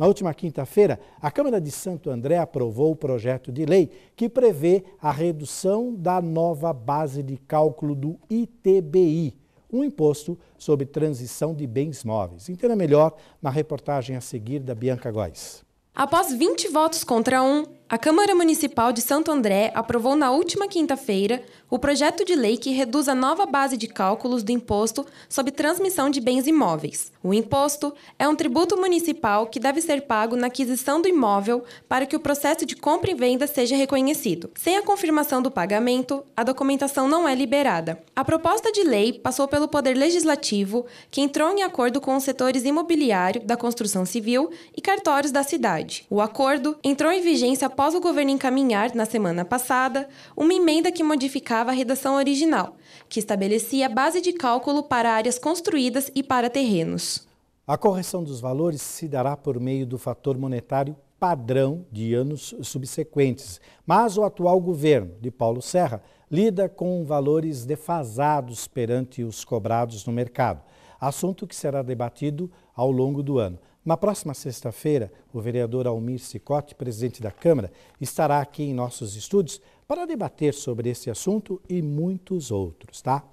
Na última quinta-feira, a Câmara de Santo André aprovou o projeto de lei que prevê a redução da nova base de cálculo do ITBI, um imposto sobre transição de bens móveis. Entenda melhor na reportagem a seguir da Bianca Góes. Após 20 votos contra um, a Câmara Municipal de Santo André aprovou na última quinta-feira o projeto de lei que reduz a nova base de cálculos do imposto sobre transmissão de bens imóveis. O imposto é um tributo municipal que deve ser pago na aquisição do imóvel para que o processo de compra e venda seja reconhecido. Sem a confirmação do pagamento, a documentação não é liberada. A proposta de lei passou pelo Poder Legislativo, que entrou em acordo com os setores imobiliário, da construção civil e cartórios da cidade. O acordo entrou em vigência após o governo encaminhar, na semana passada, uma emenda que modificava a redação original, que estabelecia a base de cálculo para áreas construídas e para terrenos. A correção dos valores se dará por meio do fator monetário padrão de anos subsequentes, mas o atual governo de Paulo Serra lida com valores defasados perante os cobrados no mercado, assunto que será debatido ao longo do ano. Na próxima sexta-feira, o vereador Almir Sicote, presidente da Câmara, estará aqui em nossos estúdios para debater sobre esse assunto e muitos outros, tá?